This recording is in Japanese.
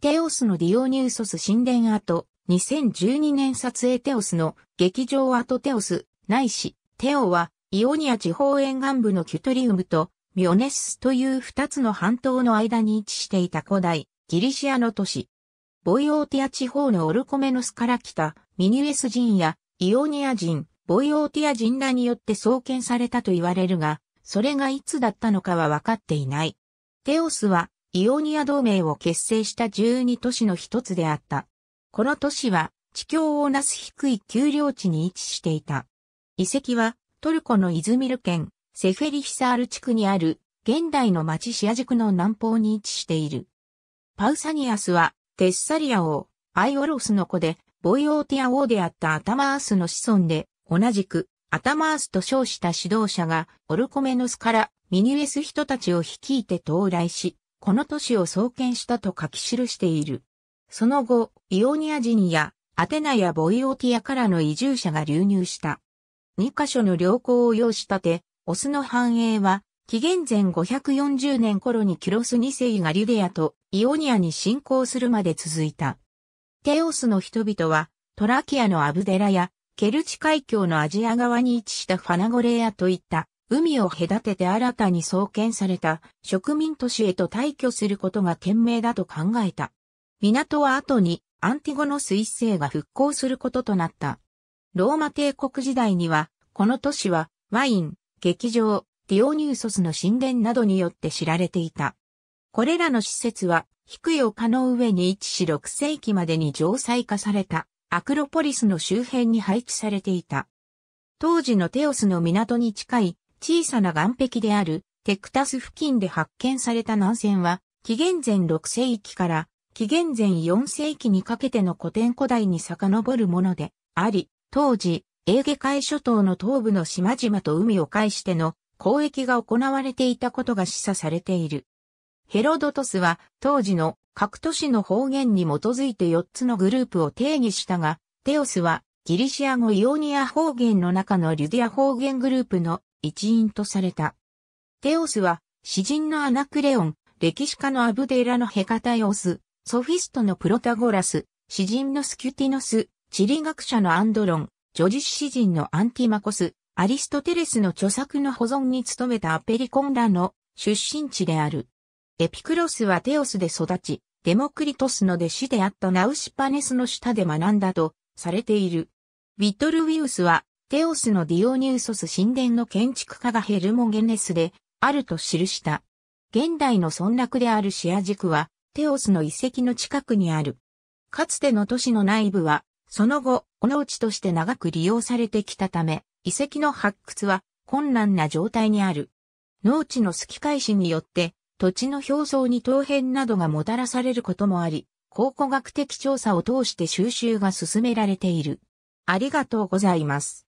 テオスのディオニューソス神殿跡、2012年撮影テオスの劇場跡テオス、ないし、テオは、イオニア地方沿岸部のキュトリウムとミオネスという二つの半島の間に位置していた古代ギリシアの都市。ボイオーティア地方のオルコメノスから来たミニウエス人やイオニア人、ボイオーティア人らによって創建されたと言われるが、それがいつだったのかはわかっていない。テオスはイオニア同盟を結成した12都市の一つであった。この都市は地境をなす低い丘陵地に位置していた。遺跡はトルコのイズミル県セフェリヒサール地区にある現代の町シア塾の南方に位置している。パウサニアスはテッサリア王、アイオロスの子でボイオーティア王であったアタマースの子孫で同じくアタマースと称した指導者がオルコメノスからミニウエス人たちを率いて到来し、この都市を創建したと書き記している。その後、イオニア人やアテナやボイオティアからの移住者が流入した。2カ所の良好を要したて、オスの繁栄は、紀元前540年頃にキュロス2世がリュデアとイオニアに侵攻するまで続いた。テオスの人々は、トラキアのアブデラや、ケルチ海峡のアジア側に位置したファナゴレアといった海を隔てて新たに創建された植民都市へと退去することが賢明だと考えた。港は後にアンティゴノス一世が復興することとなった。ローマ帝国時代には、この都市はワイン、劇場、ディオニューソスの神殿などによって知られていた。これらの施設は、低い丘の上に位置し6世紀までに城塞化されたアクロポリスの周辺に配置されていた。当時のテオスの港に近い小さな岩壁であるテクタス付近で発見された南線は、紀元前6世紀から紀元前4世紀にかけての古典古代に遡るものであり、当時、エーゲ海諸島の東部の島々と海を介しての交易が行われていたことが示唆されている。ヘロドトスは当時の各都市の方言に基づいて4つのグループを定義したが、テオスはギリシア語イオニア方言の中のリュディア方言グループの一員とされた。テオスは、詩人のアナクレオン、歴史家のアブデーラのヘカタイオス、ソフィストのプロタゴラス、詩人のスキュティノス、地理学者のアンドロン、叙述詩人のアンティマコス、アリストテレスの著作の保存に努めたアペリコンらの出身地である。エピクロスはテオスで育ち、デモクリトスの弟子であったナウシパネスの下で学んだとされている。ヴィトルウィウスはテオスのディオニウソス神殿の建築家がヘルモゲネスで、あると記した。現代の村落であるシアジクは、テオスの遺跡の近くにある。かつての都市の内部は、その後、おの地として長く利用されてきたため、遺跡の発掘は困難な状態にある。農地の隙返しによって、土地の表層に陶片などがもたらされることもあり、考古学的調査を通して収集が進められている。ありがとうございます。